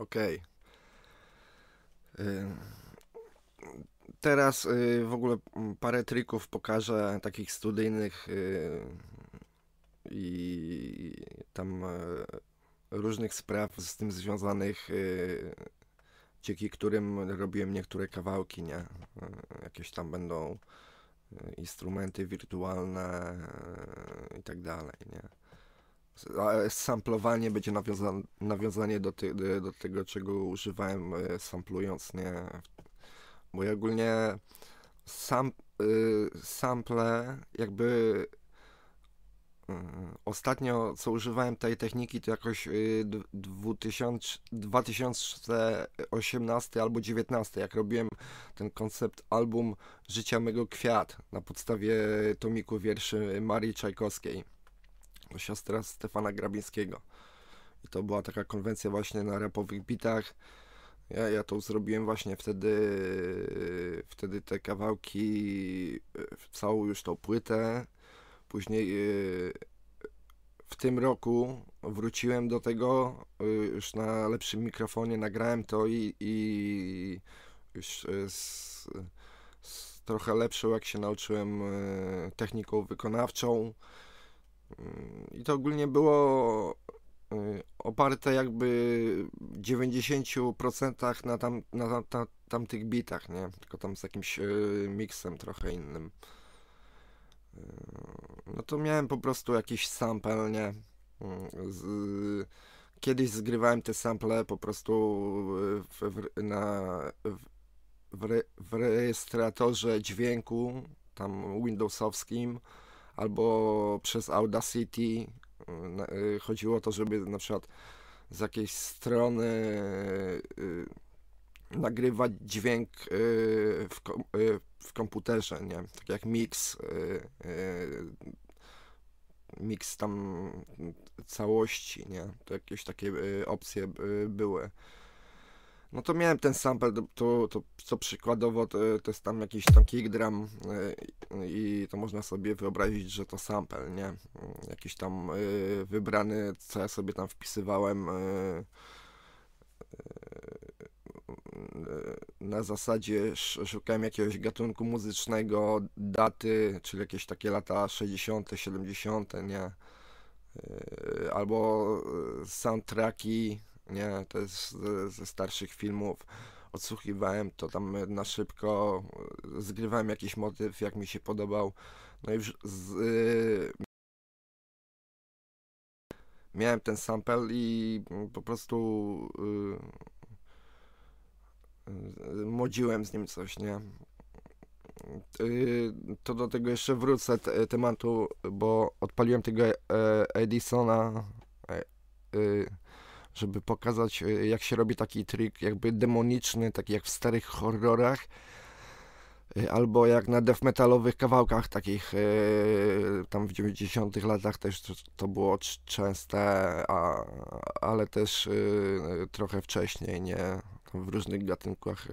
Okej. Okay. Teraz y, w ogóle parę trików pokażę takich studyjnych y, i tam e, różnych spraw z tym związanych, y, dzięki którym robiłem niektóre kawałki, nie? Jakieś tam będą instrumenty wirtualne i tak dalej, nie? E, samplowanie będzie nawiązanie do, ty, do tego, czego używałem e, samplując, nie? Bo ja ogólnie sam, y, sample jakby y, ostatnio co używałem tej techniki to jakoś y, 2000, 2018 albo 19 jak robiłem ten koncept album Życia mego kwiat na podstawie tomiku wierszy Marii Czajkowskiej siostra Stefana Grabińskiego. I to była taka konwencja właśnie na rapowych bitach. Ja, ja to zrobiłem właśnie wtedy, wtedy te kawałki, e, całą już tą płytę. Później e, w tym roku wróciłem do tego, e, już na lepszym mikrofonie nagrałem to i, i już z, z trochę lepszą, jak się nauczyłem techniką wykonawczą. Mm, I to ogólnie było y, oparte jakby w 90% na, tam, na tam, tam, tamtych bitach, nie? Tylko tam z jakimś y, miksem trochę innym. Y, no to miałem po prostu jakiś sample, nie? Mm, z, kiedyś zgrywałem te sample po prostu w, w na, w, w rejestratorze dźwięku, tam Windowsowskim albo przez Audacity y, chodziło o to, żeby na przykład z jakiejś strony y, nagrywać dźwięk y, w, komputerze, nie? Tak jak mix, mix tam całości, nie? To jakieś takie opcje były. No to miałem ten sample, to, to co przykładowo to, to, jest tam jakiś tam kickdrum y, i to można sobie wyobrazić, że to sample, nie? Jakiś tam y, wybrany, co ja sobie tam wpisywałem y, na zasadzie szukałem jakiegoś gatunku muzycznego, daty, czyli jakieś takie lata 60., 70., nie? Albo soundtracki nie, to jest ze starszych filmów. Odsłuchiwałem to tam na szybko, zgrywałem jakiś motyw, jak mi się podobał. No i już z, yy, miałem ten sample i po prostu yy, yy, modziłem z nim coś, nie? Y, to do tego jeszcze wrócę tematu, bo odpaliłem tego e, Edisona. E, y, żeby pokazać, e, jak się robi taki trik jakby demoniczny, taki jak w starych horrorach, e, albo jak na death metalowych kawałkach takich e, tam w 90 latach też to było częste, a, ale też trochę wcześniej, nie? w różnych gatunkach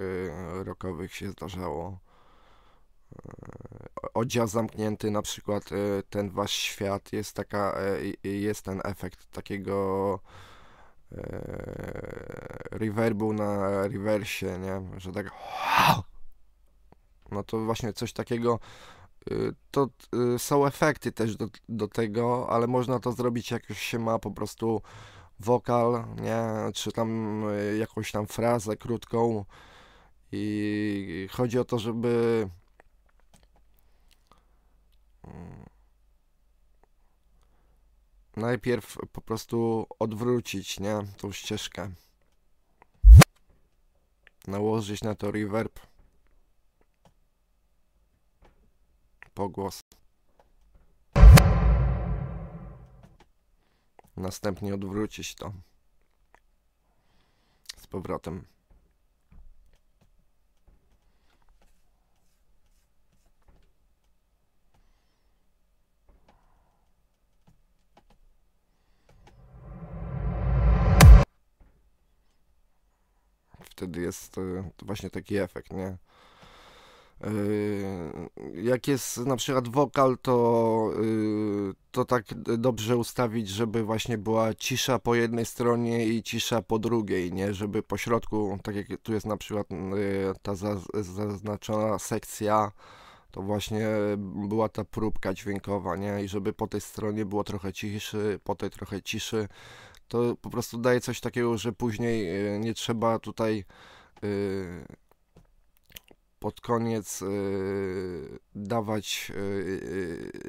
rockowych się zdarzało. Oddział zamknięty, na przykład ten wasz świat, jest taka, jest ten efekt takiego Eee, reverbu na rewersie, nie? Że tak no to właśnie coś takiego y, to y, są efekty też do, do tego, ale można to zrobić jak już się ma po prostu wokal, nie? Czy tam y, jakąś tam frazę krótką i chodzi o to, żeby mm, najpierw po prostu odwrócić, nie? Tą ścieżkę. Nałożyć na to reverb. Pogłos. Następnie odwrócić to. Z powrotem. wtedy jest e, właśnie taki efekt, nie? E, jak jest na przykład wokal, to, e, to tak dobrze ustawić, żeby właśnie była cisza po jednej stronie i cisza po drugiej, nie? Żeby po środku, tak jak tu jest na przykład ta zaznaczona sekcja, to właśnie była ta próbka dźwiękowa, nie? I żeby po tej stronie było trochę ciszy, po tej trochę ciszy, to po prostu daje coś takiego, że później y, nie trzeba tutaj y, pod koniec y, dawać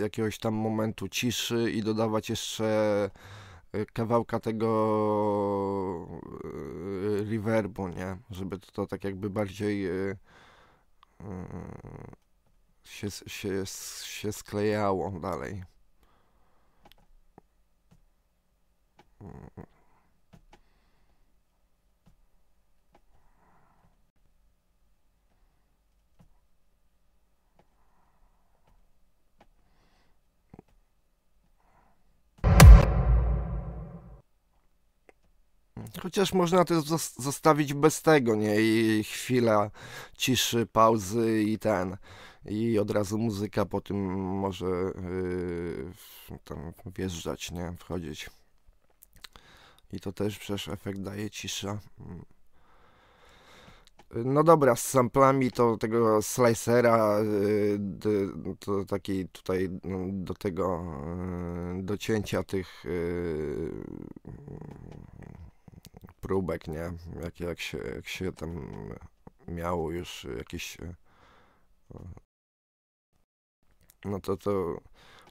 jakiegoś tam momentu ciszy i dodawać jeszcze kawałka tego reverbu, nie? Żeby to, to tak jakby bardziej mm, się, się, się sklejało dalej. Chociaż można też zostawić bez tego, nie? I chwila ciszy, pauzy i ten. I od razu muzyka po tym może yy, tam wjeżdżać, nie? Wchodzić. I to też przecież efekt daje cisza. Mm. No dobra, z samplami to tego slicera, to y, taki tutaj no, do tego, y, do cięcia tych y, próbek, nie? Jak, jak, się, jak się tam miało już jakieś no to to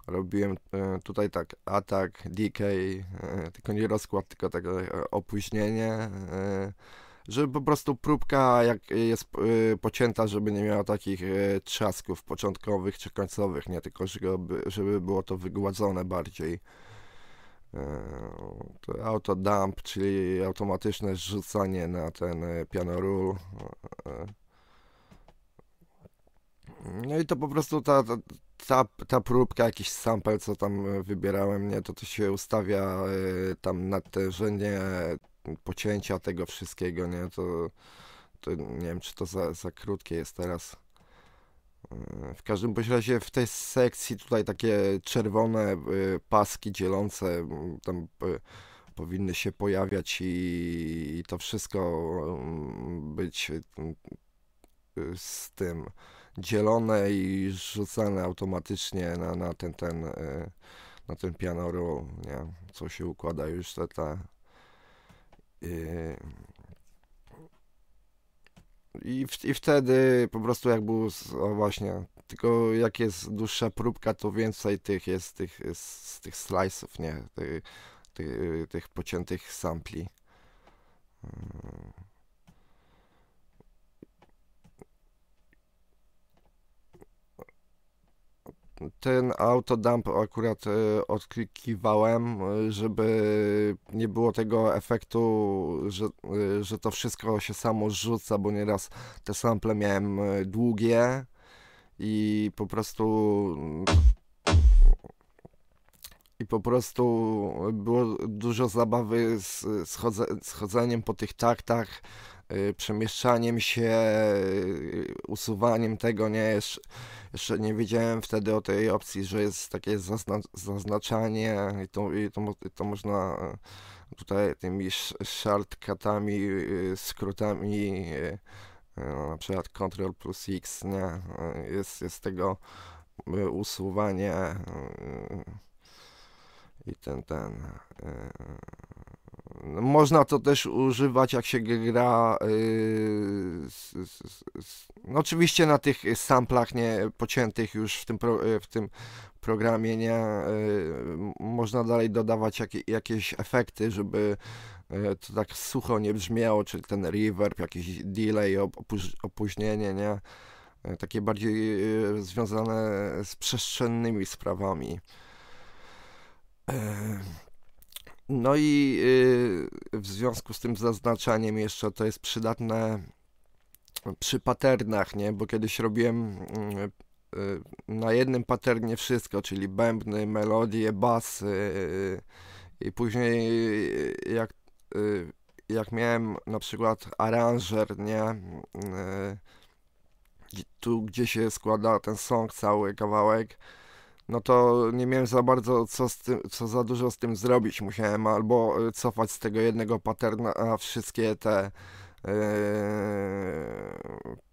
robiłem e, tutaj tak atak, decay, tylko nie rozkład, tylko tego e, opóźnienie, e, żeby po prostu próbka jak jest pocięta, żeby nie miała takich trzasków początkowych czy końcowych, nie, tylko żeby, żeby było to wygładzone bardziej. To auto dump, czyli automatyczne rzucanie na ten pianorul. No i to po prostu ta, ta, ta, ta próbka, jakiś sample, co tam e, wybierałem, nie, to to się ustawia y, tam natężenie pocięcia tego wszystkiego, nie, to, to nie wiem, czy to za, za krótkie jest teraz. E, w każdym bądź razie w tej sekcji tutaj takie czerwone y, paski dzielące tam powinny się pojawiać i, i to wszystko być z tym dzielone i rzucane automatycznie na, na ten, ten, e, na ten piano roll, nie? co się układa już te ta e, i, w, I wtedy po prostu jak o właśnie, tylko jak jest dłuższa próbka, to więcej tych jest, tych, z tych slice'ów, nie, tych, tych, tych pociętych sampli. Mm. ten autodump akurat e, odklikiwałem, e, żeby nie było tego efektu, że, e, że to wszystko się samo rzuca, bo nieraz te sample miałem długie i po prostu i po prostu było dużo zabawy z, z, chodze, z chodzeniem po tych taktach, Y, przemieszczaniem się, y, usuwaniem tego, nie, jeszcze, jeszcze nie wiedziałem wtedy o tej opcji, że jest takie zazna zaznaczanie i to, i to, i to można y, tutaj tymi shortcutami, skrótami, no, na przykład Ctrl plus X, nie, jest, jest tego usuwanie i ten, ten. Można to też używać, jak się gra. Yy, z, z, z, no oczywiście na tych samplach nie pociętych już w tym, pro, y, w tym programie nie, yy, można dalej dodawać jak, jakieś efekty, żeby yy, to tak sucho nie brzmiało, czyli ten reverb, jakiś delay, opóźnienie, nie? Y, takie bardziej y, związane z przestrzennymi sprawami. Yy. No i y, w związku z tym zaznaczaniem jeszcze to jest przydatne przy paternach, nie? Bo kiedyś robiłem y, y, na jednym paternie wszystko, czyli bębny, melodie, basy i później jak, jak miałem na przykład aranżer, nie? Tu gdzie się składa ten song, cały kawałek, no to nie miałem za bardzo co, tym, co za dużo z tym zrobić. Musiałem albo y, cofać z tego jednego paterna wszystkie te Yy,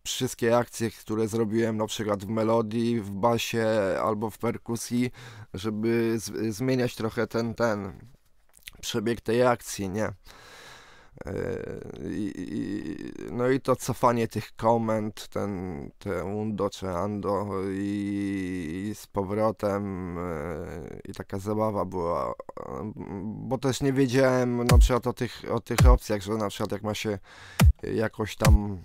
wszystkie akcje, które zrobiłem na przykład w melodii, w basie albo w perkusji, żeby z, zmieniać trochę ten, ten przebieg tej akcji, nie? Yy, no i to cofanie tych komend, ten, te undo czy ando i, i, z powrotem yy, i taka zabawa była, yy, bo też nie wiedziałem na przykład o tych, o tych opcjach, że na przykład jak ma się jakoś tam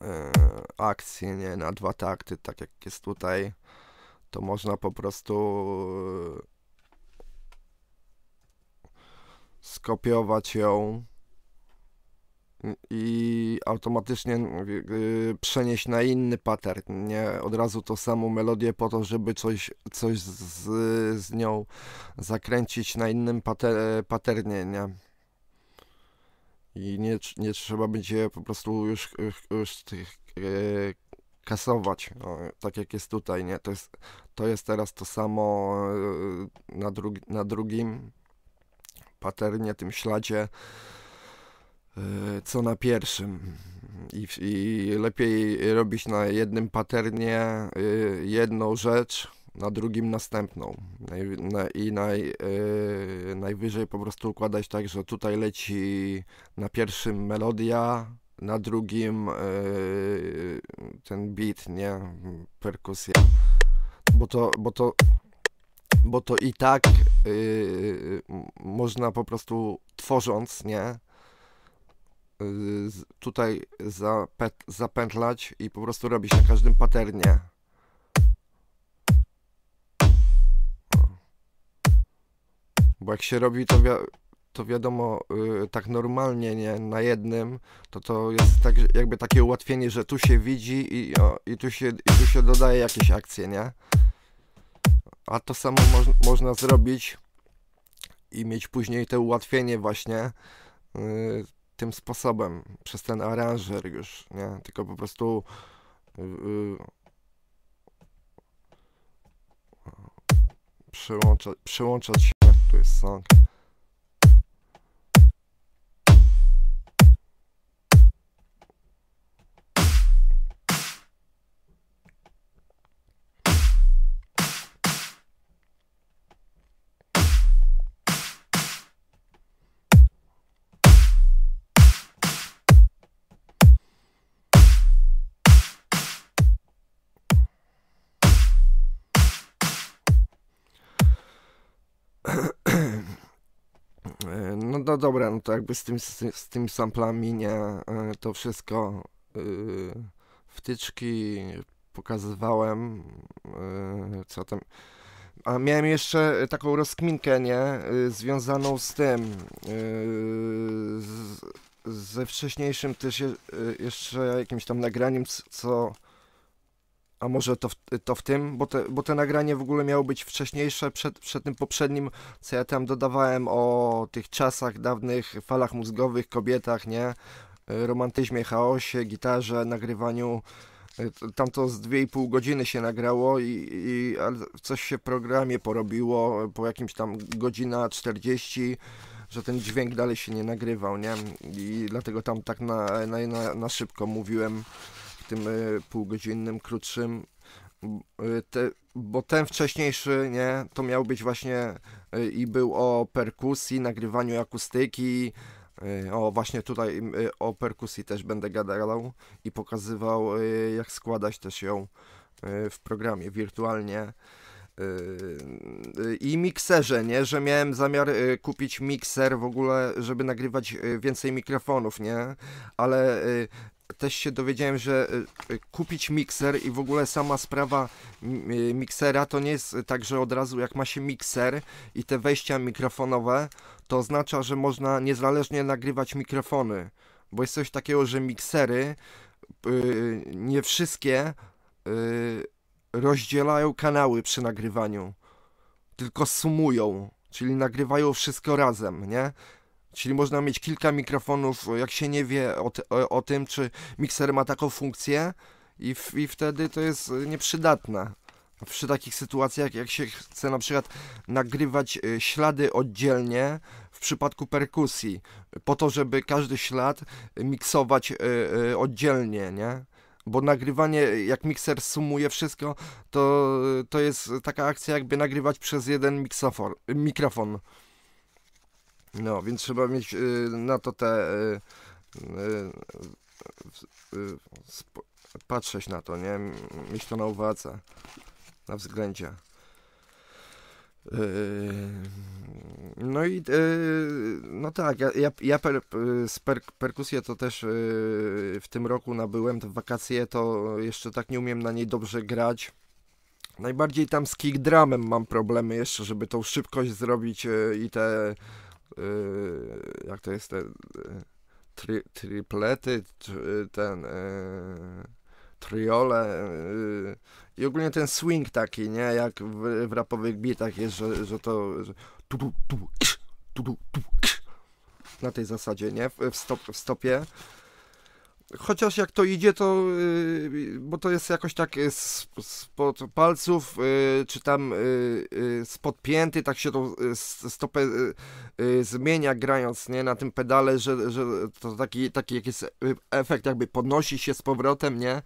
e, akcję nie, na dwa takty, tak jak jest tutaj, to można po prostu skopiować ją i automatycznie y, przenieść na inny pattern, nie od razu tą samą melodię po to, żeby coś, coś z, z nią zakręcić na innym pater, patternie, nie? I nie, nie trzeba będzie po prostu już, już tych y, kasować, no, tak jak jest tutaj, nie? To jest, to jest teraz to samo y, na, drugi, na drugim paternie, tym śladzie, e, co na pierwszym. I, I, lepiej robić na jednym paternie e, jedną rzecz, na drugim następną. I naj, e, najwyżej po prostu układać tak, że tutaj leci na pierwszym melodia, na drugim ten beat, nie? Perkusja. Bo to, bo to bo to i tak yy, można po prostu tworząc, nie? Y, tutaj zapętlać i po prostu robić na każdym paternie. Bo jak się robi to, wi to wiadomo yy, tak normalnie, nie? Na jednym, to to jest tak, jakby takie ułatwienie, że tu się widzi i, o, i, tu, się, i tu się dodaje jakieś akcje, nie? A to samo można zrobić i mieć później to ułatwienie właśnie y, tym sposobem, przez ten aranżer już, nie? Tylko po prostu yy, przyłączać, przyłączać się, tu jest song. no dobra, no to jakby z tym, z, z tym samplami nie, e, to wszystko yy, wtyczki pokazywałem, yy, co tam... A miałem jeszcze taką rozkminkę, nie? Yy, związaną z tym. Yy, z, ze wcześniejszym też je, jeszcze jakimś tam nagraniem, co a może to w, to w tym, bo te, bo nagranie w ogóle miało być wcześniejsze, przed, przed tym poprzednim, co ja tam dodawałem o tych czasach dawnych, falach mózgowych, kobietach, nie? Y, Romantyzmie, chaosie, gitarze, nagrywaniu. Y, tam to z 2,5 godziny się nagrało, i, i, coś się w programie porobiło po jakimś tam godzina 40, że ten dźwięk dalej się nie nagrywał, nie? I dlatego tam tak na, na, na szybko mówiłem tym e, półgodzinnym, krótszym, e, te, bo ten wcześniejszy, nie, to miał być właśnie e, i był o perkusji, nagrywaniu akustyki, o, właśnie tutaj o perkusji też będę gadał i pokazywał, jak składać też ją w programie wirtualnie. Y, y, i mikserze, nie? Że miałem zamiar y, kupić mikser w ogóle, żeby nagrywać więcej mikrofonów, nie? Ale też się dowiedziałem, że kupić mikser i w ogóle sama sprawa miksera to nie jest tak, że od razu jak ma się mikser i te wejścia mikrofonowe, to oznacza, że można niezależnie nagrywać mikrofony. Bo jest coś takiego, że miksery nie wszystkie rozdzielają kanały przy nagrywaniu, tylko sumują, czyli nagrywają wszystko razem, nie? Czyli można mieć kilka mikrofonów, jak się nie wie o, o, o tym, czy mikser ma taką funkcję, i, i wtedy to jest nieprzydatne. Przy takich sytuacjach, jak się chce na przykład nagrywać y, ślady oddzielnie w przypadku perkusji, po to, żeby każdy ślad miksować y, y, oddzielnie, nie? bo nagrywanie, jak mikser sumuje wszystko, to, to jest taka akcja, jakby nagrywać przez jeden mikrofon. No, więc trzeba mieć y, na to te. Y, y, y patrzeć na to, nie? Mieć to na uwadze, na względzie. Yy, no i yy, no tak, ja, ja, ja per, yy, per, perkusję to też w tym roku nabyłem, te wakacje to jeszcze tak nie umiem na niej dobrze grać. Najbardziej tam z kick drumem mam problemy jeszcze, żeby tą szybkość zrobić i te jak to jest te tri, triplety, ten triole yy, i ogólnie ten swing taki, nie, jak w, w rapowych bitach jest, że, że to że tu, tu, tu, tu, tu, tu, na tej zasadzie, nie, w, stop, w stopie chociaż jak to idzie, to y, bo to jest jakoś tak spod y, palców, y, czy tam spod pięty, tak się tą stopę zmienia grając nie, na tym pedale, że, że to taki, taki jakiś efekt jakby podnosi się z powrotem, nie?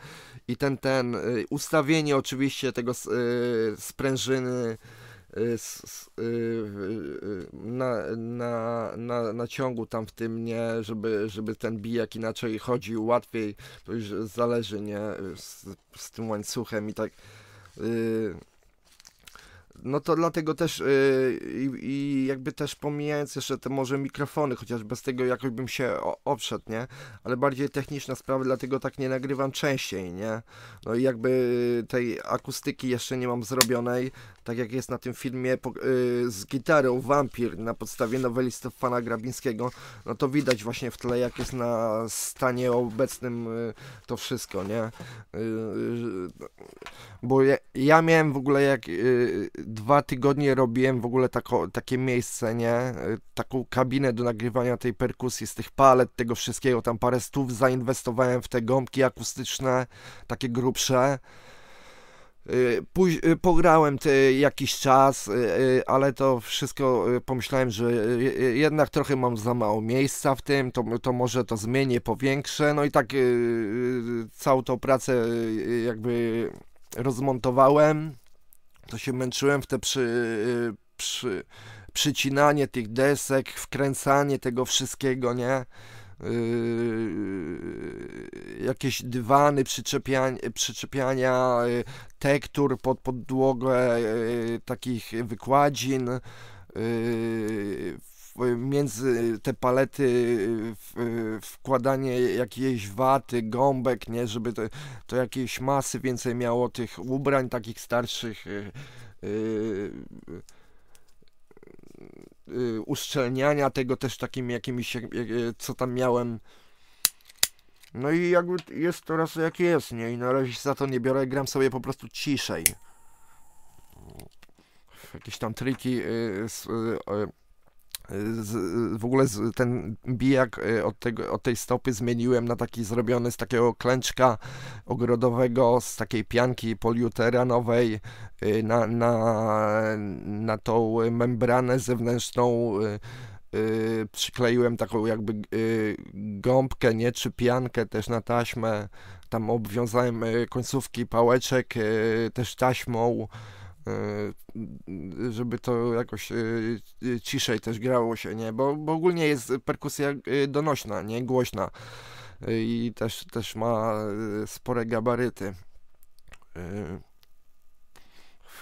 I ten, ten ustawienie oczywiście tego sprężyny, Y, y, y, na, na, na, na ciągu tam w tym, nie, żeby, żeby ten bijak inaczej chodził łatwiej, to już zależy, nie, z, z tym łańcuchem i tak. Y no to dlatego też yy, i jakby też pomijając jeszcze te może mikrofony, chociaż bez tego jakoś bym się obszedł, nie? Ale bardziej techniczna sprawa, dlatego tak nie nagrywam częściej, nie? No i jakby tej akustyki jeszcze nie mam zrobionej, tak jak jest na tym filmie po, yy, z gitarą Vampir na podstawie noweli Stefana Grabińskiego, no to widać właśnie w tle jak jest na stanie obecnym yy, to wszystko, nie? Y, y, y, bo ja, ja miałem w ogóle jak dwa tygodnie robiłem w ogóle tako, takie miejsce, nie? E, taką kabinę do nagrywania tej perkusji z tych palet, tego wszystkiego. Tam parę stów zainwestowałem w te gąbki akustyczne, takie grubsze. E, póź, e, pograłem jakiś czas, ale to wszystko pomyślałem, że jednak trochę mam za mało miejsca w tym, to, to może to zmienię, powiększę. No i tak całą tą pracę jakby rozmontowałem to się męczyłem w te przy, y, przy, przycinanie tych desek, wkręcanie tego wszystkiego, nie? Yy, jakieś dywany, przyczepiania, przyczepiania yy, tektur pod podłogę, yy, takich wykładzin y, między te palety wkładanie jakiejś waty, gąbek, nie, żeby to, to jakiejś masy więcej miało tych ubrań takich starszych y, y, y, uszczelniania tego też takim jakimś, co tam miałem. No i jakby jest teraz jak jest, nie? I na razie za to nie biorę, gram sobie po prostu ciszej. Jakieś tam triki z, w ogóle z, ten bijak e, od, tego, od tej stopy zmieniłem na taki zrobiony z takiego klęczka ogrodowego, z takiej pianki poliuteranowej e, na, na, na tą membranę zewnętrzną Yy, przykleiłem taką jakby yy, gąbkę, nie, czy piankę też na taśmę, tam obwiązałem yy, końcówki pałeczek też taśmą, Y, y, żeby to jakoś y, ciszej też grało się, nie? Bo, bo ogólnie jest perkusja donośna, nie? Głośna i też, też ma spore gabaryty.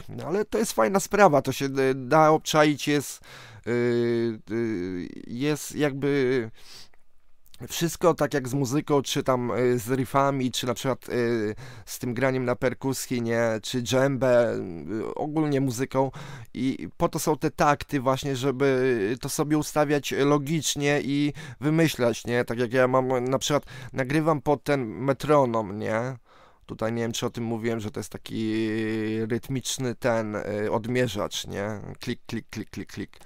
No ale to jest fajna sprawa, to się da obczaić, jest, jest jakby wszystko tak jak z muzyką, czy tam e, z riffami, czy na przykład e, z tym graniem na perkusji, nie, czy dżembe, ogólnie muzyką i po to są te takty właśnie, żeby to sobie ustawiać logicznie i wymyślać, nie, tak jak ja mam, na przykład nagrywam pod ten metronom, nie, Tutaj nie wiem, czy o tym mówiłem, że to jest taki rytmiczny ten e, odmierzacz, nie? Klik, klik, klik, klik, klik.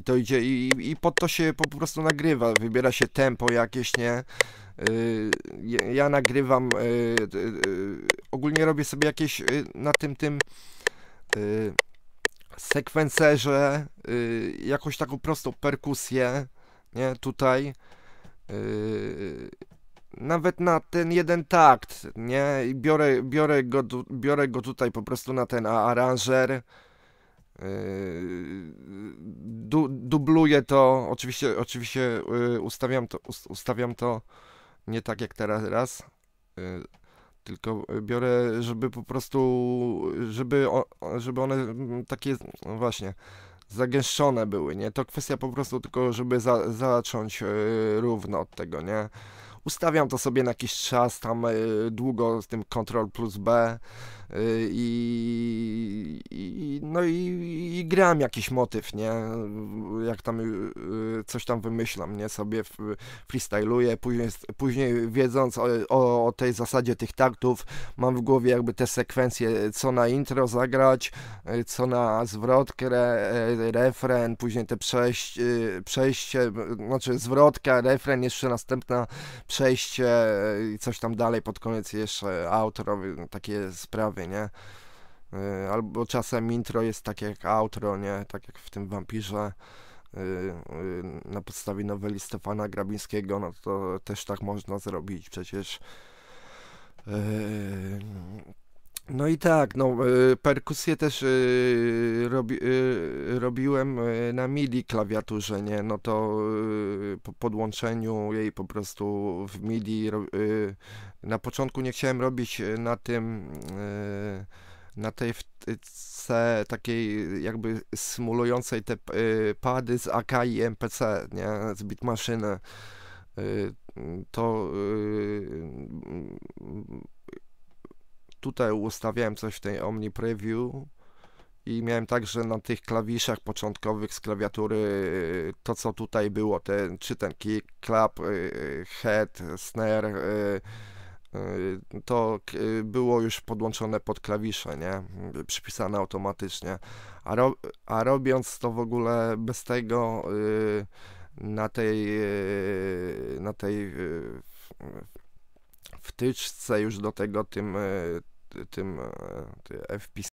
I to idzie i, i pod to się po prostu nagrywa, wybiera się tempo jakieś, nie? Yy, ja nagrywam, yy, yy, ogólnie robię sobie jakieś y, na tym, tym y, sekwencerze y, jakąś taką prostą perkusję, nie? Tutaj nawet na ten jeden takt, nie? I biorę, biorę, go, biorę go tutaj po prostu na ten aranżer. Yy, du, dubluję to, oczywiście, oczywiście yy, ustawiam to, ustawiam to nie tak jak teraz, raz, yy, tylko biorę, żeby po prostu, żeby, żeby one mm, takie, no właśnie, zagęszczone były, nie? To kwestia po prostu tylko, żeby za, zacząć równo od tego, nie? Ustawiam to sobie na jakiś czas, tam długo z tym Ctrl plus B, i, i no i, i, gram jakiś motyw, nie? Jak tam y, coś tam wymyślam, nie? Sobie freestyluję, później, później wiedząc o, o, o, tej zasadzie tych taktów, mam w głowie jakby te sekwencje, co na intro zagrać, y, co na zwrotkę, re, y, refren, później te przejść, przejście, znaczy zwrotka, refren, jeszcze następna przejście i coś tam dalej pod koniec jeszcze outro, takie sprawy sobie, nie? Y, albo czasem intro jest takie jak outro, nie? Tak jak w tym Wampirze y, y, na podstawie noweli Stefana Grabińskiego, no to też tak można zrobić przecież. No i tak, no, e, perkusję też e, robi, e, robiłem na MIDI klawiaturze, nie? No to po podłączeniu jej po prostu w MIDI. Na początku nie chciałem robić na tym, na tej wtyce takiej jakby symulującej te pady z AK i MPC, nie? Z Bitmaszyny. To tutaj ustawiałem coś w tej Omni Preview i miałem także na tych klawiszach początkowych z klawiatury y, to, co tutaj było, ten, czy ten kick, clap, y, y, head, snare, to było już podłączone pod klawisze, nie? Przypisane automatycznie. A, ro, a robiąc to w ogóle bez tego na tej na tej wtyczce już do tego tym tym FPC e,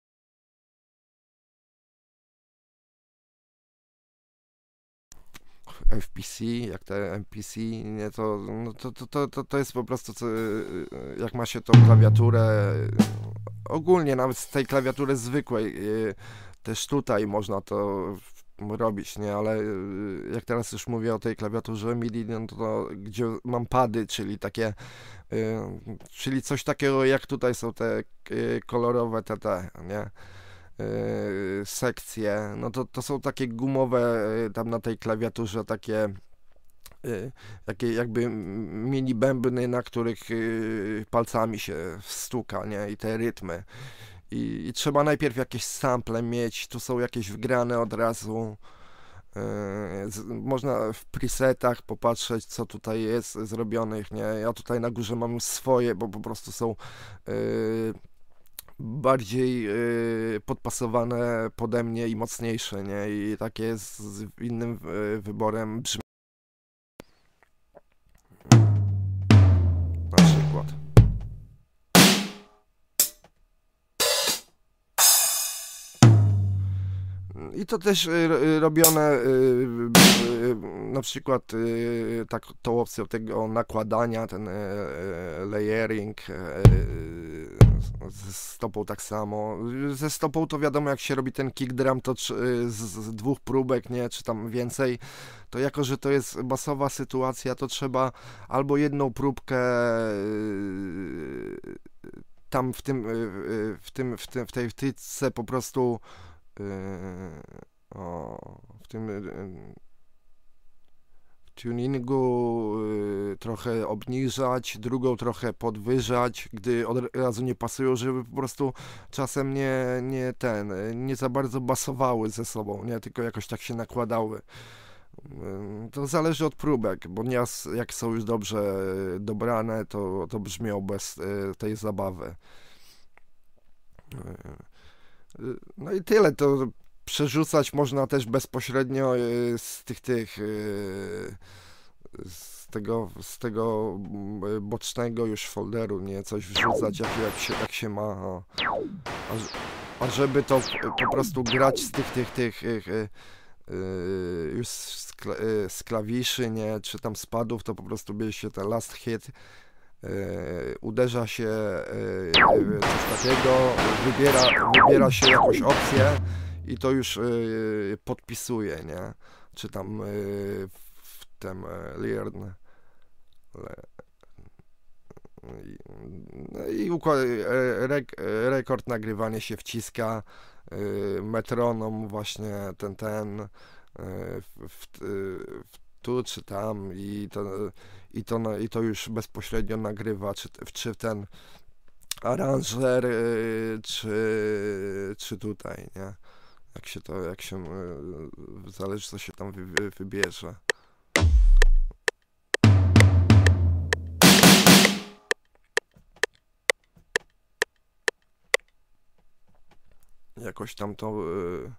FPC, jak te MPC, nie, to, no, to, to, to, to jest po prostu, co, e, jak ma się tą klawiaturę, ogólnie nawet z tej klawiatury zwykłej, e, też tutaj można to robić, nie, ale jak teraz już mówię o tej klawiaturze MIDI, no to, to gdzie mam pady, czyli takie Yy, czyli coś takiego jak tutaj są te yy, kolorowe te, te nie? Yy, sekcje, no to, to są takie gumowe tam na tej klawiaturze takie takie jakby mini bębny, na których palcami się stuka, nie? I te rytmy. I, i trzeba najpierw jakieś sample mieć, tu są jakieś wgrane od razu. E, można w presetach popatrzeć, co tutaj jest zrobionych, nie? Ja tutaj na górze mam swoje, bo po prostu są e, bardziej e, podpasowane pode mnie i mocniejsze, nie? I takie z innym wyborem brzmi. I to też y, y, robione y, na przykład tak, tą opcją tego nakładania, ten e, e, layering e, ze stopą tak samo. Ze stopą to wiadomo, jak się robi ten kick drum, to z, dwóch próbek, nie, czy tam więcej, to jako, że to jest basowa sytuacja, to trzeba albo jedną próbkę tam w tym, w tym, w, tym, w tej wtyczce po prostu Yy, o, w tym yy, tuningu yy, trochę obniżać, drugą trochę podwyżać, gdy od razu nie pasują, żeby po prostu czasem nie, nie ten, nie za bardzo basowały ze sobą, nie, tylko jakoś tak się nakładały. to zależy od próbek, bo nieraz jak są już dobrze dobrane, to, to brzmią bez tej zabawy. No i tyle, to przerzucać można też bezpośrednio e, z tych tych e, z tego, z tego mm, bocznego już folderu, nie? Coś wrzucać jak, jak, się, jak się ma. A, a żeby to po prostu grać z tych tych tych, tych e, już z, kla, z klawiszy, nie? Czy tam spadów, to po prostu bierze się ten last hit E, uderza się e, coś takiego, wybiera, wybiera się jakąś opcję i to już e, podpisuje, nie? Czy tam w tym Learn. I no rekord nagrywania się wciska, metronom właśnie ten, ten, w, w, w tu czy tam i to, i to, i to już bezpośrednio nagrywa, czy, czy ten aranżer, y, czy, czy tutaj, nie? Jak się to, jak się, y, zależy co się tam wy, wybierze. Jakoś tam to... Yy,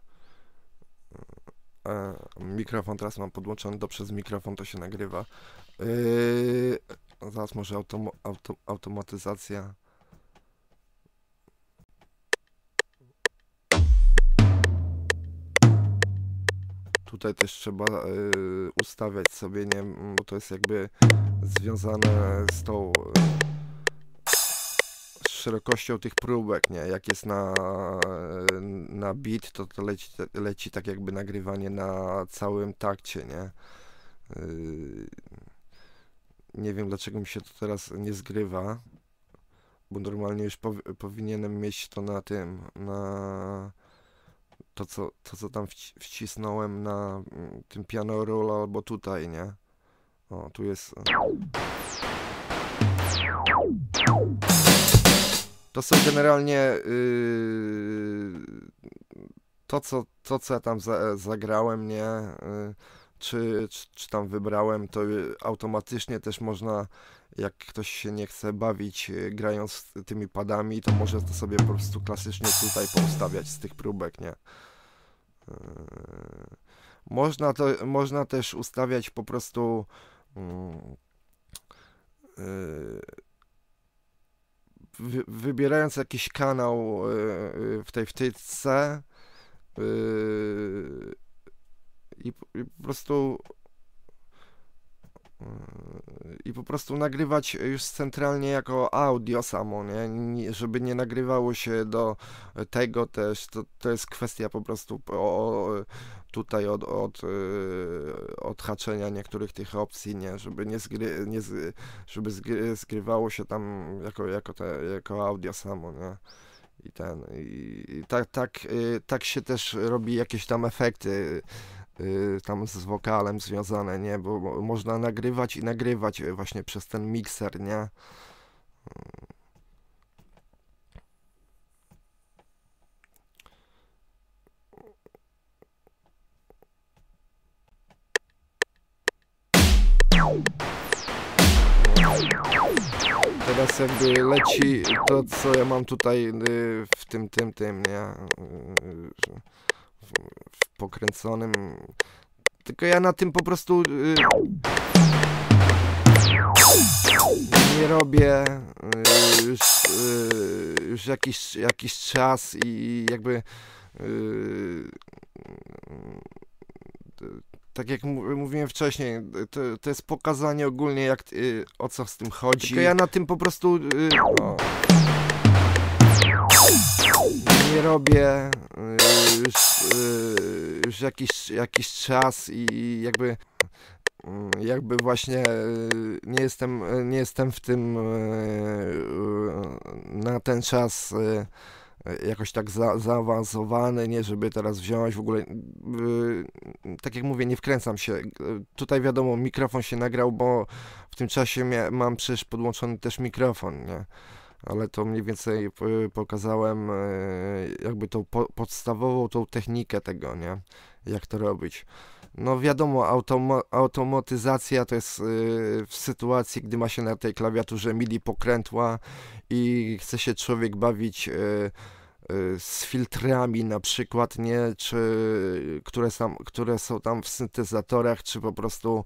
E, mikrofon teraz mam podłączony, to przez mikrofon to się nagrywa. Yy, zaraz może auto automatyzacja. Tutaj też trzeba yy, ustawiać sobie, nie, bo to jest jakby związane z tą. Yy, szerokością tych próbek, nie? Jak jest na, e, na beat, to to leci, leci tak jakby nagrywanie na całym takcie, nie? E, nie wiem dlaczego mi się to teraz nie zgrywa, bo normalnie już powinienem mieć to na tym, na to co, to, co tam wci wcisnąłem na mm, tym piano albo tutaj, nie? O, tu jest... E to są generalnie yy, to, co, to, co ja tam za, zagrałem, nie? Yy, czy, czy, czy, tam wybrałem, to yy, automatycznie też można, jak ktoś się nie chce bawić yy, grając tymi padami, to może to sobie po prostu klasycznie tutaj poustawiać z tych próbek, nie? Yy, można, to, można też ustawiać po prostu mm, wybierając jakiś kanał e, e, w tej wtyczce i po prostu i po prostu nagrywać już centralnie jako audio samo, nie? żeby nie nagrywało się do tego też, to, to jest kwestia po prostu o, tutaj od, od, y, odhaczenia niektórych tych opcji, nie? żeby nie, zgry, nie z, żeby zgry, zgrywało się tam jako, jako, te, jako audio samo. Nie? I ten, i, i tak, tak, y, tak się też robi jakieś tam efekty Y, tam z wokalem związane, nie? Bo można nagrywać i nagrywać y, właśnie przez ten mikser, nie? Teraz jakby leci to, co ja mam tutaj y, w tym, tym, tym, nie? pokręconym. Tylko ja na tym po prostu yy, nie robię yy, już, yy, już jakiś, jakiś czas i jakby y, tak jak mówiłem wcześniej, to, to jest pokazanie ogólnie jak, y, o co z tym chodzi. Tylko ja na tym po prostu no, nie robię już Y, już jakiś, jakiś czas i jakby y, jakby właśnie y, nie jestem, nie jestem w tym na ten czas jakoś tak za, zaawansowany, nie żeby teraz wziąć w ogóle, tak jak mówię, nie wkręcam się. Tutaj wiadomo, mikrofon się nagrał, bo w tym czasie mam przecież podłączony też mikrofon, nie? ale to mniej więcej e, pokazałem e, jakby tą podstawową, tą technikę tego, nie? Jak to robić. No wiadomo, automa automatyzacja to jest yy, w sytuacji, gdy ma się na tej klawiaturze mili pokrętła i chce się człowiek bawić yy, yy, z filtrami na przykład, nie, czy które, sam, które są tam w syntezatorach, czy po prostu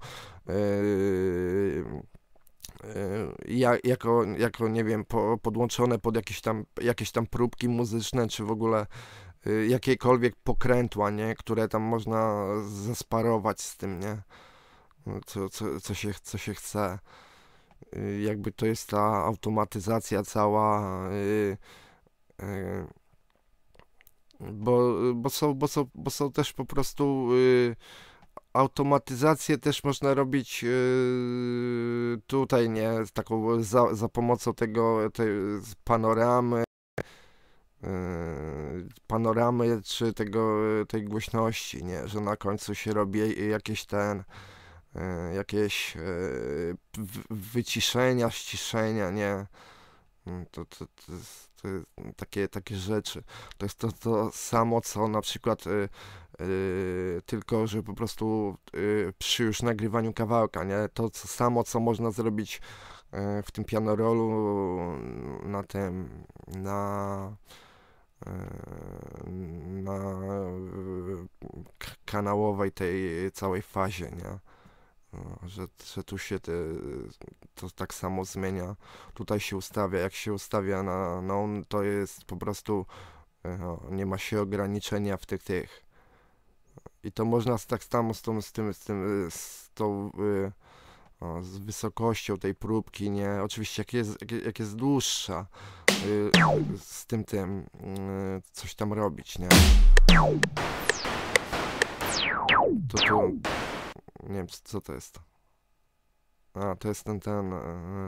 Y, ja, jako, jako, nie wiem, po, podłączone pod jakieś tam, jakieś tam próbki muzyczne, czy w ogóle y, jakiekolwiek pokrętła, nie, które tam można zasparować z tym, nie, no, co, co, co, się, co się chce. Y, jakby to jest ta automatyzacja cała, bo, bo, są, bo, są, bo są też po prostu... Yy, automatyzację też można robić yy, tutaj, nie? Taką za, za pomocą tego tej panoramy, yy, panoramy czy tego, yy, tej głośności, nie? Że na końcu się robi jakieś ten jakieś wyciszenia, ściszenia, nie? Mm, to, to, to, jest, to, takie, takie rzeczy. To jest to, to samo, co na przykład Y, tylko że po prostu yy, przy już nagrywaniu kawałka, nie? To co, samo, co można zrobić yy, w tym pianorolu na tym, na y, na kanałowej tej całej fazie, nie? No, że, że tu się te, to tak samo zmienia. Tutaj się ustawia, jak się ustawia na, no, to jest po prostu y, no, nie ma się ograniczenia w tych tych i to można tak samo z tą, z tym, z tym, y, z tą, y, o, z wysokością tej próbki, nie? Oczywiście jak jest, jak, jak jest dłuższa, y, z tym, tym, coś tam robić, nie? To tu, nie wiem, co to jest. A, to jest ten, ten,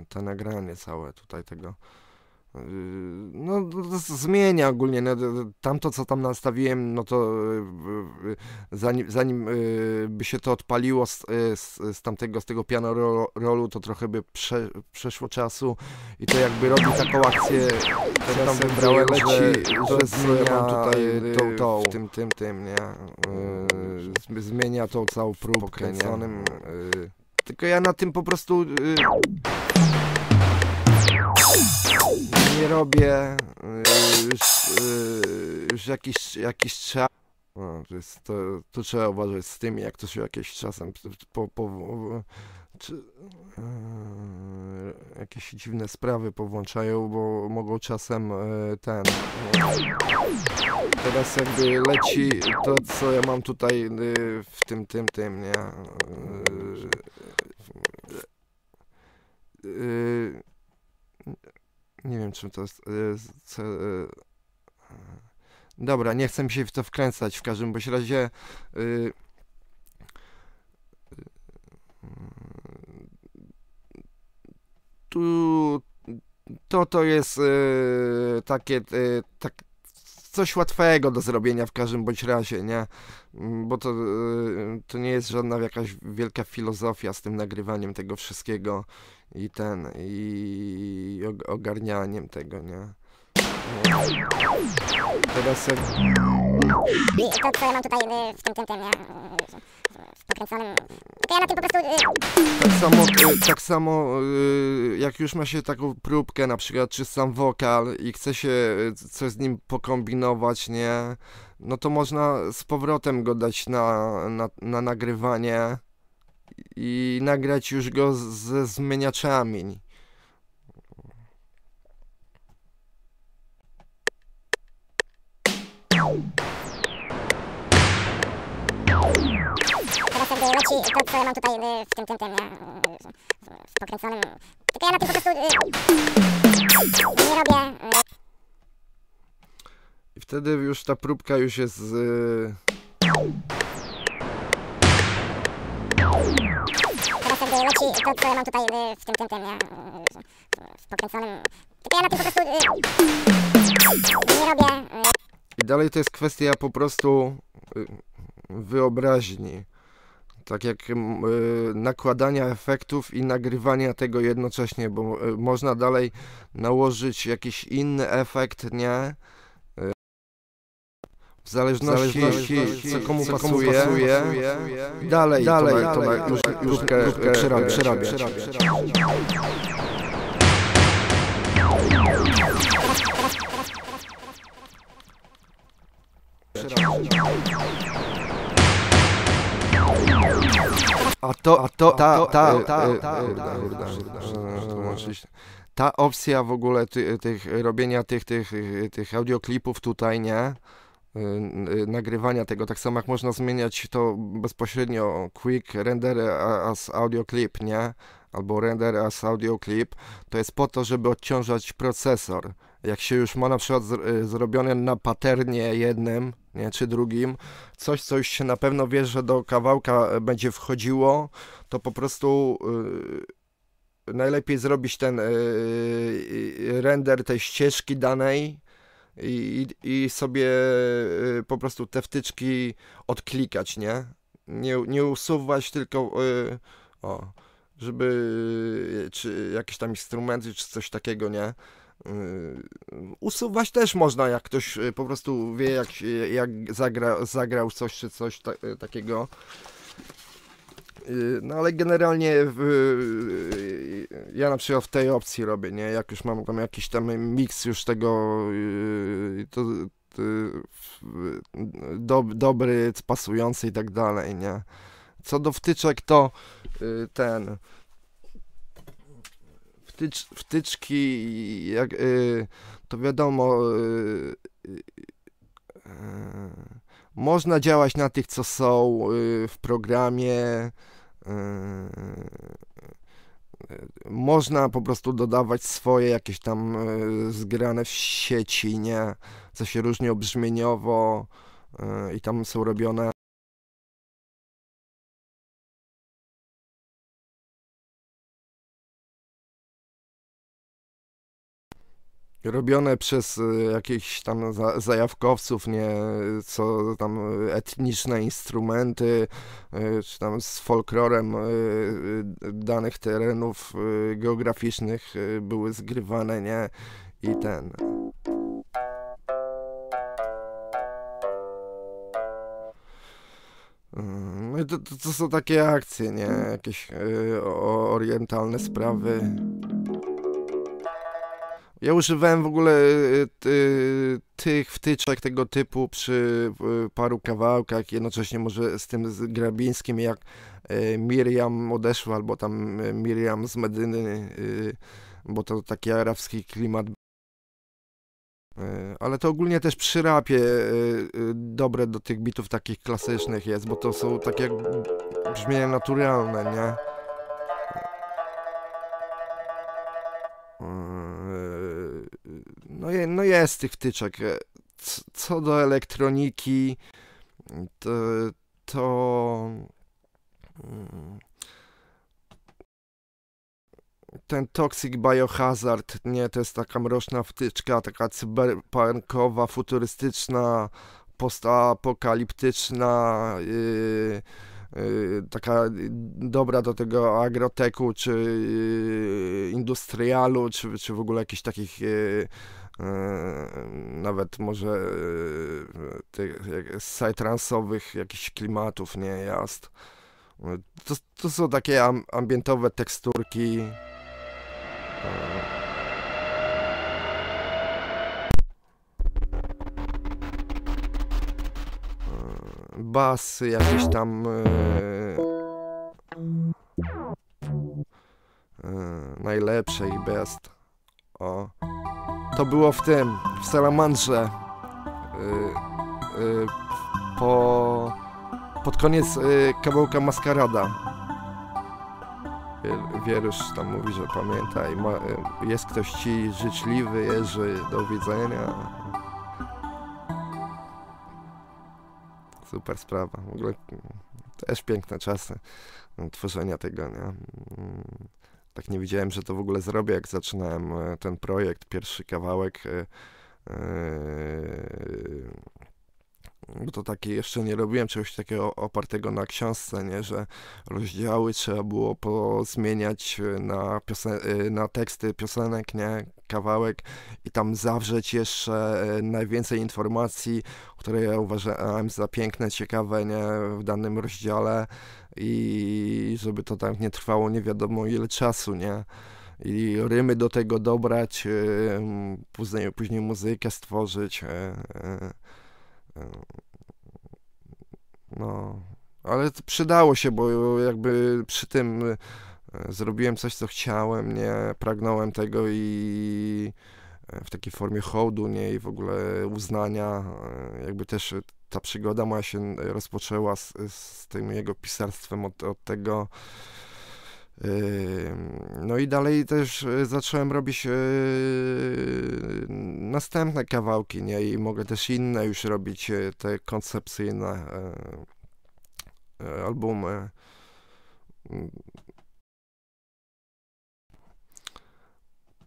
ten nagranie całe tutaj tego no, zmienia ogólnie. No, tamto, co tam nastawiłem, no to e, zanim, zanim e, by się to odpaliło z, e, z, z tamtego, z tego pianorolu, to trochę by prze, przeszło czasu i to jakby robi taką akcję, to tam wybrałem, leci, że, że zmienia tutaj tą, tą, tym, tym, tym, nie? Zmienia tą całą próbę nie Tylko ja na tym po prostu nie robię y, już, y, już jakiś, jakiś czas. No, to, jest, to, to, trzeba uważać z tymi, jak to się jakieś czasem po, po czy, e, jakieś dziwne sprawy powłączają, bo mogą czasem e, ten. E, teraz jakby leci to, co ja mam tutaj w tym, tym, tym, nie? Nie wiem, czym to jest. Y, co, y, e, dobra, nie chcę mi się w to wkręcać. W każdym bądź razie. Y, tu to to jest takie tak, coś łatwego do zrobienia w każdym bądź razie, nie? Mm, bo to, to nie jest żadna jakaś wielka filozofia z tym nagrywaniem tego wszystkiego i ten, i ogarnianiem tego, nie? Teraz sobie... to, co ja mam tutaj y, w tym, tym, tym, pokręconym... Y, to ja na tym po prostu... Y, tak samo, tak samo jak już ma się taką próbkę, na przykład, czy sam wokal i chce się coś z nim pokombinować, nie? No to można z powrotem go dać na, na, na nagrywanie i nagrać już go ze zmieniaczami. leci, to co ja mam tutaj y, w tym, tym, tym, ja, y, w pokręconym... Tylko ja na tym po prostu y, nie robię... Y. I wtedy już ta próbka już jest... Teraz jakby leci to, co ja mam tutaj y, w tym, tym, tym, y, W pokręconym... Tylko ja na tym po prostu... Y, nie robię... I dalej to jest kwestia po prostu wyobraźni. Tak jak nakładania efektów i nagrywania tego jednocześnie, bo można dalej nałożyć jakiś inny efekt, nie? w zależności, w zależności co komu co pasuje, pasuje, dalej, dalej, to, dalej, to, przerabiać. przerabiać. przerabiać. A to, a to, ta, ta, ta, ta, ta opcja w ogóle tych robienia tych, tych, tych audioklipów tutaj, nie? Y, y, nagrywania tego, tak samo jak można zmieniać to bezpośrednio quick render as audio clip, nie? Albo render as audio clip, to jest po to, żeby odciążać procesor. Jak się już ma na przykład y, zrobione na paternie jednym, nie, czy drugim, coś, co już się na pewno wie, że do kawałka e, będzie wchodziło, to po prostu yy, najlepiej zrobić ten yy, render tej ścieżki danej, i, i sobie y, po prostu te wtyczki odklikać, nie? Nie, nie usuwać, tylko y, o, żeby y, czy jakieś tam instrumenty, czy coś takiego, nie? usuwać też można, jak ktoś po prostu wie, jak, jak zagra, zagrał coś czy coś ta, takiego. Y, no ale generalnie w, y, ja na przykład w tej opcji robię, nie? Jak już mam tam jakiś tam miks już tego y, to, to, do, dobry, pasujący i tak dalej, nie? Co do wtyczek to ten wtycz, wtyczki jak, to wiadomo można działać na tych, co są w programie, Yy, yy, można po prostu dodawać swoje jakieś tam yy, zgrane w sieci, nie? Co się różni obrzmieniowo i tam są robione robione przez e, jakichś tam zajawkowców, nie, e, co tam e, etniczne instrumenty, czy tam z folklorem danych terenów geograficznych były zgrywane, nie, i ten. Mm, no i to, to, to są takie akcje, nie, jakieś orientalne sprawy. Ja używałem w ogóle e, e, tych wtyczek tego typu przy paru kawałkach, jednocześnie może z tym z Grabińskim, jak e, Miriam odeszła, albo tam Miriam z Medyny, bo to taki arabski klimat ale to ogólnie też przy rapie dobre do tych bitów takich klasycznych jest, bo to są takie brzmienia naturalne, nie? no, je, no jest tych wtyczek. E, co do elektroniki, to, to mm, ten Toxic Biohazard, nie, to jest taka mroczna wtyczka, taka cyberpunkowa, futurystyczna, postapokaliptyczna, yy, yy, taka dobra do tego agroteku, czy yy, industrialu, czy, czy w ogóle jakichś takich y, Yy, nawet może yy, tych sajtransowych jakichś klimatów, nie, jazd. To, to są takie ambientowe teksturki. Yy, basy jakieś tam najlepsze i best. O. To było w tym, w Salamandrze. Yy, yy, po, pod koniec yy, kawałka Maskarada. Wierusz tam mówi, że pamiętaj, ma, y, jest ktoś ci życzliwy, Jerzy, do widzenia. Super sprawa. W ogóle też piękne czasy tworzenia tego, nie? Mm tak nie widziałem, że to w ogóle zrobię, jak zaczynałem e, ten projekt, pierwszy kawałek. Yy, bo to takie jeszcze nie robiłem czegoś takiego opartego na książce, nie, że rozdziały trzeba było pozmieniać e, na, piosen- e, na teksty piosenek, nie, kawałek i tam zawrzeć jeszcze e, najwięcej informacji, które ja uważałem za piękne, ciekawe, nie, w danym rozdziale i żeby to tak nie trwało nie wiadomo ile czasu, nie i rymy do tego dobrać, później, później muzykę stworzyć. No, ale przydało się, bo jakby przy tym e, zrobiłem coś, co chciałem, nie pragnąłem tego i e, w takiej formie hołdu, nie i w ogóle uznania, e, jakby też ta przygoda moja się rozpoczęła z, z tym jego pisarstwem od, od tego no i dalej też y, zacząłem robić y, następne kawałki, nie? I mogę też inne już robić, y, te koncepcyjne albumy.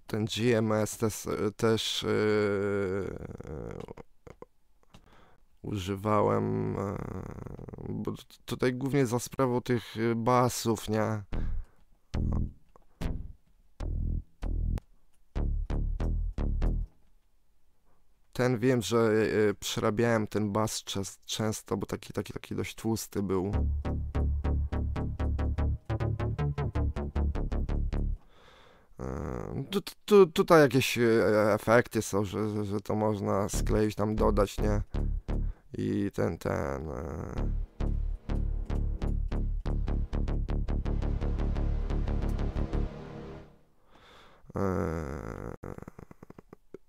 Ten GMS też, też używałem, bo tutaj głównie za sprawą tych basów, nie? Ten wiem, że e, e, przerabiałem ten bas często, bo taki, taki, taki dość tłusty był. Tu, tu, tutaj jakieś e, efekty są, że, że to można skleić, tam dodać, nie? I ten, ten...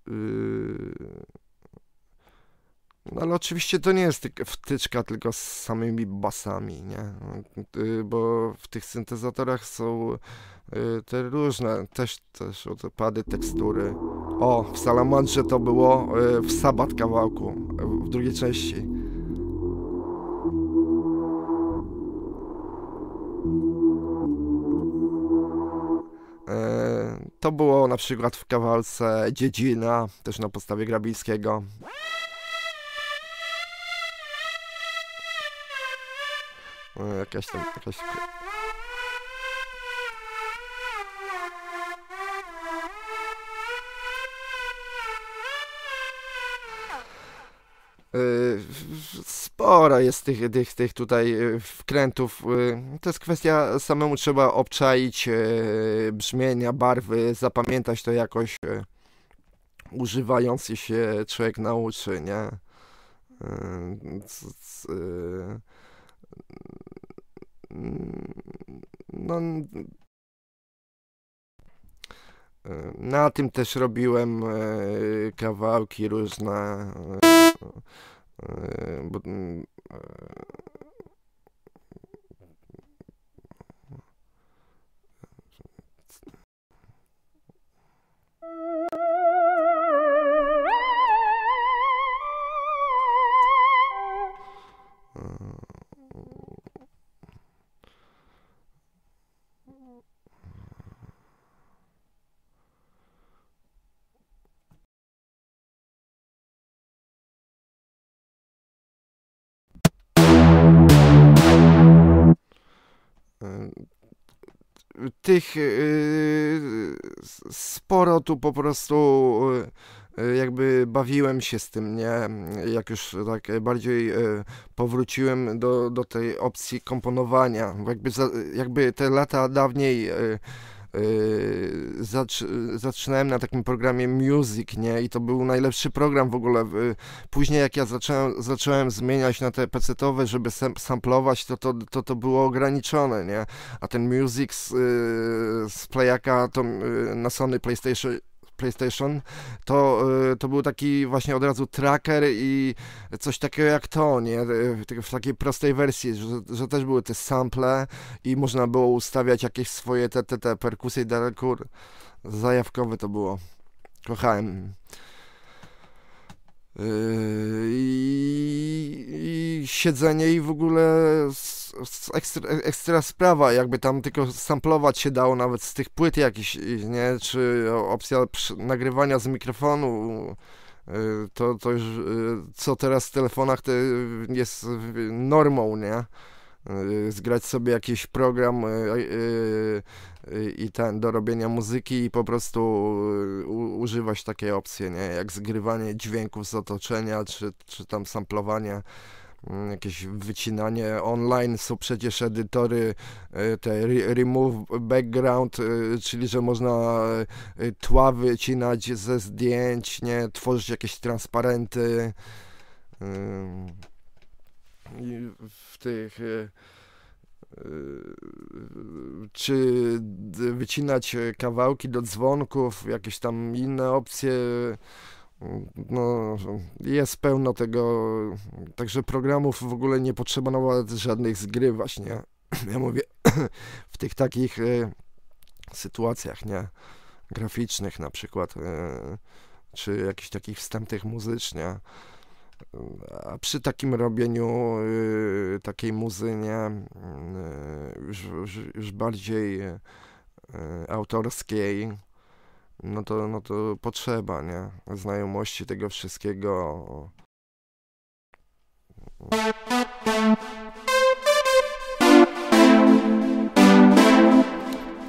Yy, no ale oczywiście to nie jest wtyczka tylko z samymi basami, nie? Y, bo w tych syntezatorach są y, te różne, też, też odpady tekstury. O, w Salamandrze to było y, w Sabat kawałku, w drugiej części. E, to było na przykład w kawalce Dziedzina, też na podstawie Grabińskiego. E, jakaś tam, jakaś... E, spora jest tych, tych, tych tutaj e, wkrętów. To jest kwestia, samemu trzeba obczaić brzmienia, barwy, zapamiętać to jakoś używając się człowiek nauczy, nie? C, c, no, e, na tym też robiłem e, kawałki różne. E, bo, tych y, sporo tu po prostu y, y, jakby bawiłem się z tym, nie? Jak już tak bardziej powróciłem do, do tej opcji komponowania. Jakby, jakby te lata dawniej Yy, zaczynałem na takim programie Music, nie? I to był najlepszy program w ogóle. Później jak ja zacząłem, zacząłem zmieniać na te pecetowe, żeby samplować, to to, to to było ograniczone, nie? A ten Music z, yy, z playaka to, yy, na Sony PlayStation PlayStation, to, y, to był taki właśnie od razu tracker i coś takiego jak to, nie? Y, tak, w takiej prostej wersji, że, że też były te sample i można było ustawiać jakieś swoje te, te, te perkusje i Zajawkowe to było. Kochałem. Y, i, i, siedzenie i w ogóle ekstra, ekstra sprawa, jakby tam tylko samplować się dało nawet z tych płyt jakiś, nie? Czy opcja nagrywania z mikrofonu. Y, to, to już, y, co teraz w telefonach to jest normą, nie? Y, zgrać sobie jakiś program i ten do robienia muzyki i po prostu używać takiej opcji, nie? Jak zgrywanie dźwięków z otoczenia, czy, czy tam samplowanie. Mm, jakieś wycinanie online, są przecież edytory e, te remove background, e, czyli że można e, tła wycinać ze zdjęć, nie, tworzyć jakieś transparenty w tych czy wycinać kawałki do dzwonków, jakieś tam inne opcje no, jest pełno tego, także programów w ogóle nie potrzeba nawet żadnych z gry właśnie. Ja mówię w tych takich y, sytuacjach, nie? Graficznych na przykład, y, czy jakichś takich wstępnych muzycznych. A przy takim robieniu y, takiej muzy, nie? Już, już, już bardziej autorskiej, no to, no to potrzeba, nie? Znajomości tego wszystkiego.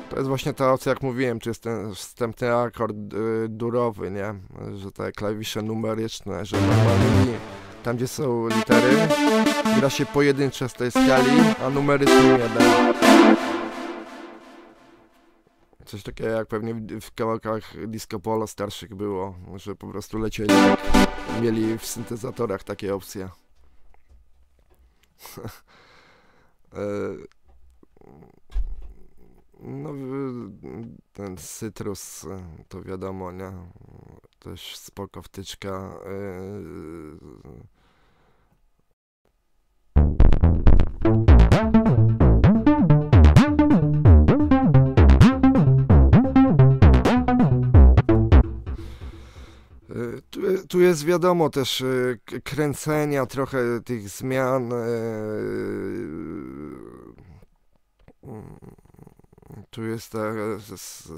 To jest właśnie ta opcja, jak mówiłem, czy jest ten wstępny akord y, durowy, nie? Że te klawisze numeryczne, że normalnie tam, gdzie są litery, gra się pojedyncze z tej skali, a numery są jeden. Coś takiego jak pewnie w kawałkach disco polo starszych było, że po prostu lecieli, mieli w syntezatorach takie opcje. E, no, ten cytrus e, to wiadomo, nie? Też spoko wtyczka. Yy, Tu, tu, jest wiadomo też e, kręcenia trochę tych zmian. E, mm, tu jest ta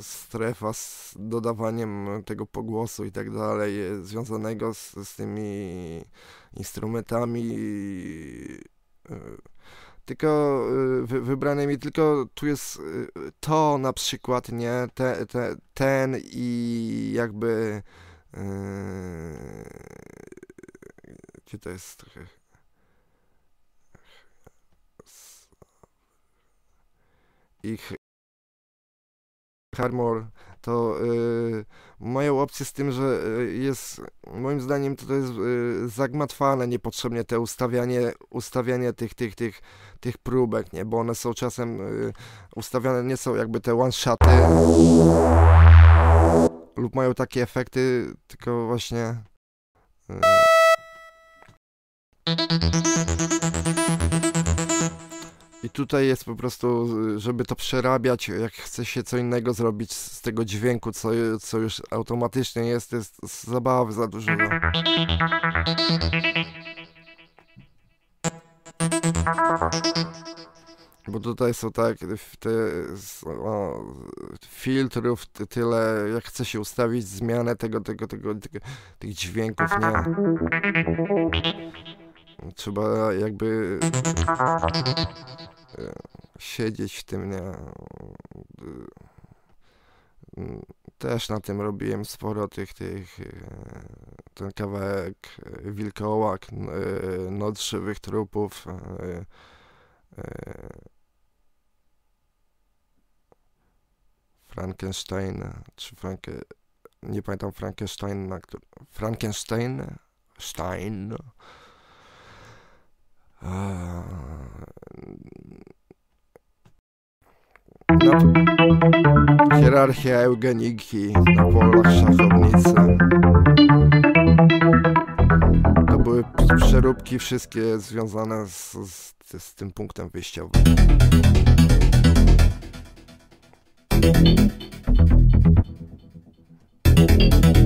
strefa z dodawaniem tego pogłosu i tak dalej, e, związanego z, z tymi instrumentami. Tylko wy, wybranymi, tylko tu jest to na przykład, nie? Te, te, ten i jakby Eee, gdzie to jest trochę. Ich Harmor to yy, mają opcję z tym, że eee, jest, moim zdaniem to, to jest eee, zagmatwane niepotrzebnie te ustawianie, ustawianie tych, tych, tych, tych próbek, nie? bo one są czasem ustawiane, nie są jakby te one-shoty lub mają takie efekty, tylko właśnie... Y, I tutaj jest po prostu, żeby to przerabiać, jak chce się co innego zrobić z tego dźwięku, co, co już automatycznie jest, jest zabawy za dużo. No. Bo tutaj są tak, te, o, filtrów tyle, jak chce się ustawić zmianę tego, tego, tego, tego tych dźwięków, nie? Trzeba jakby e, siedzieć w tym, nie? Też na tym robiłem sporo tych, tych, e, ten kawałek e, Wilkołak, Noc Żywych Trupów, E, Frankensteina, czy Frankie, nie pamiętam Frankensteina, który, Frankenstein, Stein, e, no, hierarchia eugeniki na polach szachownicy przeróbki wszystkie związane z, z, z tym punktem wyjściowym. Thank you.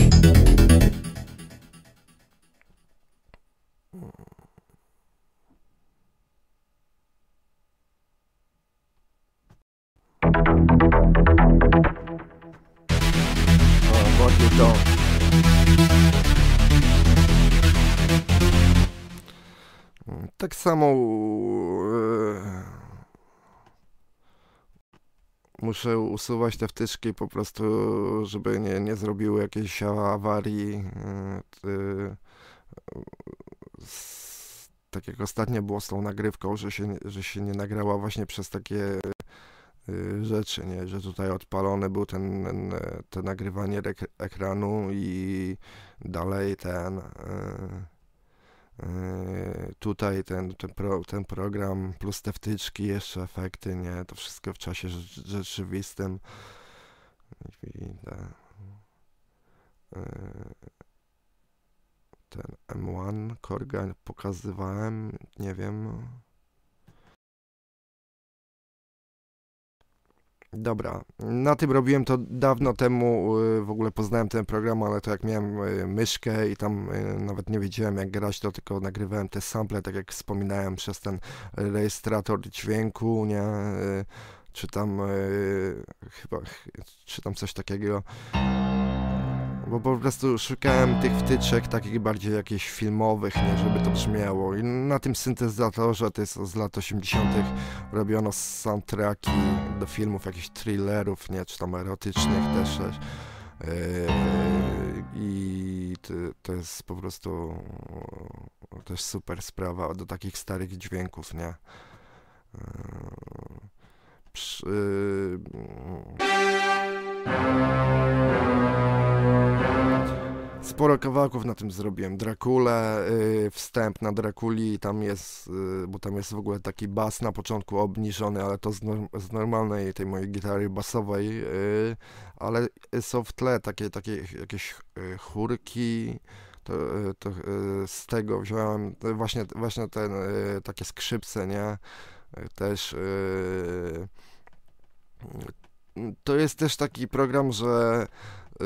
samą... E, muszę usuwać te wtyczki po prostu, żeby nie, nie zrobiły jakiejś awarii. E, tak jak ostatnio było z tą nagrywką, że się, że się nie nagrała właśnie przez takie e, rzeczy, nie? że tutaj odpalony był ten, ten, te nagrywanie ekranu i dalej ten. Yy. Yy, tutaj ten, ten, pro, ten program, plus te wtyczki, jeszcze efekty, nie? To wszystko w czasie rzeczywistym. Widzę. Yy, ten M1 Korga pokazywałem, nie wiem. Dobra, na tym robiłem to dawno temu, y, w ogóle poznałem ten program, ale to jak miałem y, myszkę i tam y, nawet nie wiedziałem jak grać, to tylko nagrywałem te sample, tak jak wspominałem, przez ten rejestrator dźwięku, nie, czy tam chyba, czy tam coś takiego bo po prostu szukałem tych wtyczek takich bardziej jakichś filmowych, nie żeby to brzmiało. I na tym syntezatorze, to jest z lat 80. robiono soundtracki do filmów, jakichś thrillerów, nie, czy tam erotycznych też. Yy, I to, to jest po prostu też super sprawa do takich starych dźwięków, nie. Yy, Yy, sporo kawałków na tym zrobiłem. Drakule, yy, wstęp na Drakuli, tam jest, yy, bo tam jest w ogóle taki bas na początku obniżony, ale to z, normalnej tej mojej gitary basowej, ale są w tle takie, takie jakieś chórki, to, to z tego wziąłem właśnie, właśnie ten, takie skrzypce, nie? też y, to jest też taki program, że y,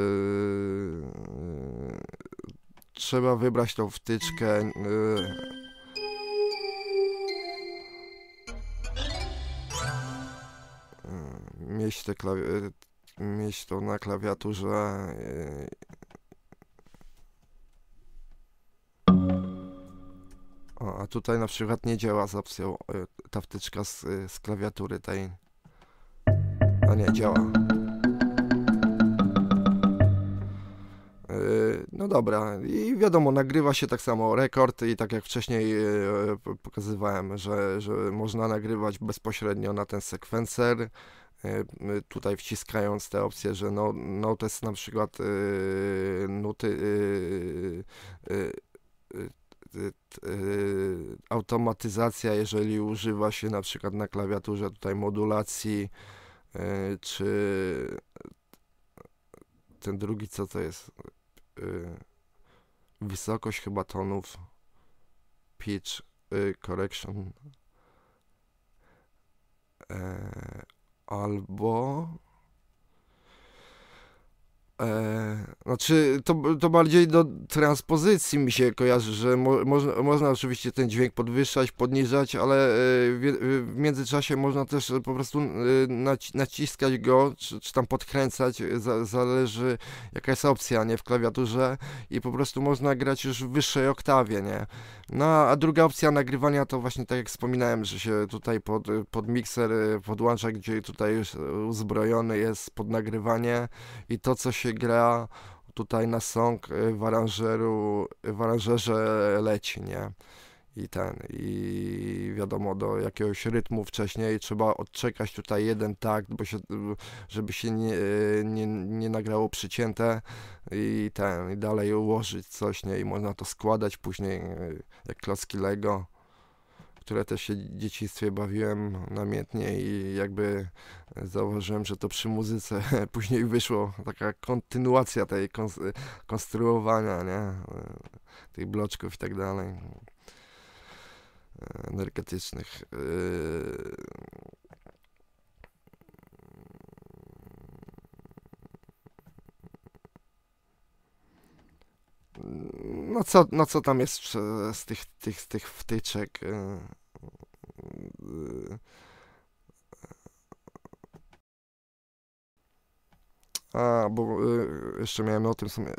trzeba wybrać tą wtyczkę. Y. mieć, te mieć to na klawiaturze a tutaj na przykład nie działa z opcją y, ta wtyczka z, y, z klawiatury tej. A nie, działa. Y, no dobra, i wiadomo, nagrywa się tak samo rekord i tak jak wcześniej pokazywałem, że, że można nagrywać bezpośrednio na ten sekwencer, tutaj wciskając te opcje, że no, notes na przykład nuty Y, y, automatyzacja, jeżeli używa się na przykład na klawiaturze tutaj modulacji, y, czy ten drugi, co to jest? Wysokość chyba tonów, pitch correction, e, albo E, znaczy, to, to bardziej do transpozycji mi się kojarzy, że mo, mo, można oczywiście ten dźwięk podwyższać, podniżać, ale e, w, w międzyczasie można też po prostu e, naciskać go, czy, czy tam podkręcać, za, zależy jaka jest opcja, nie, w klawiaturze i po prostu można grać już w wyższej oktawie, nie. No, a druga opcja nagrywania to właśnie tak jak wspominałem, że się tutaj pod, pod mikser e, podłącza, gdzie tutaj już uzbrojony jest pod nagrywanie i to, co się się gra tutaj na song y, w, aranżeru, y, w aranżerze leci, nie? I ten, i wiadomo, do jakiegoś rytmu wcześniej trzeba odczekać tutaj jeden takt, bo się, żeby się nie, y, nie, nie nagrało przycięte i ten, i dalej ułożyć coś, nie? I można to składać później jak klocki Lego które też się w dzieciństwie bawiłem namiętnie i jakby zauważyłem, że to przy muzyce później wyszło taka kontynuacja tej konstruowania, nie? tych bloczków i tak dalej energetycznych. Yy, no co, no co tam jest e, z tych, tych, tych wtyczek. E, e, a, bo jeszcze miałem o tym sumie.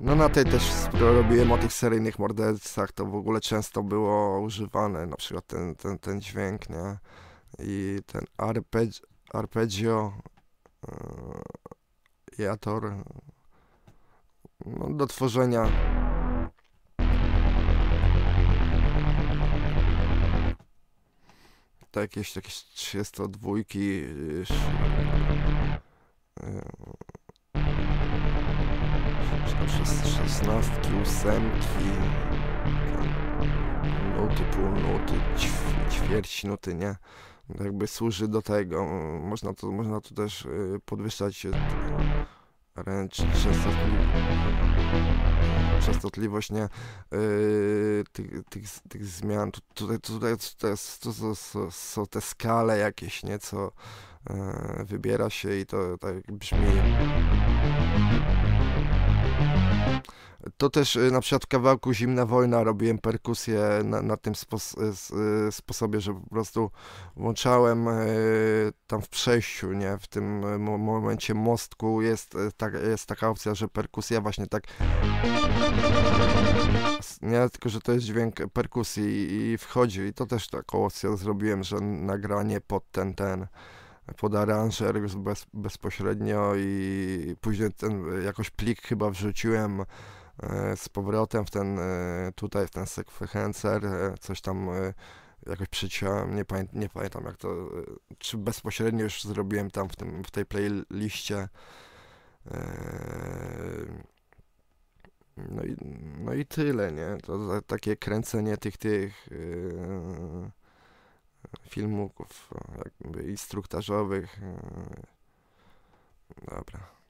No na tej też robiłem o tych seryjnych mordercach, to w ogóle często było używane, na przykład ten, ten, ten dźwięk, nie? I ten arpeg arpeggio, arpeggio, jator, no, do tworzenia tak, jakieś, jakieś 32 yy, 16, 8 nuty, półnuty, ćwierć nuty, nie? Jakby służy do tego. Można to, można to też yy, podwyższać wręcz częstotliwość nie, yy, tych, tych, tych, zmian. Tutaj, tutaj, tutaj to, to, to, są te skale jakieś, nieco yy, e, wybiera się i to tak brzmi. To też y, na przykład w kawałku Zimna Wojna robiłem perkusję na, na tym spo, y, y, sposobie, że po prostu włączałem tam w przejściu, nie? W tym momencie mostku jest, tak, jest taka opcja, że perkusja właśnie tak... Nie, tylko że to jest dźwięk perkusji i, wchodzi. I to też taką opcję zrobiłem, że nagranie pod ten, ten pod aranżer bez, bezpośrednio i później ten jakoś plik chyba wrzuciłem E, z powrotem w ten, e, tutaj w ten sekwencer, e, coś tam jakoś przyciąłem, nie, pamię nie pamiętam jak to, czy bezpośrednio już zrobiłem tam w, tym, w tej playliście. No i, no i tyle, nie? To takie kręcenie tych, tych filmów jakby instruktażowych. Dobra.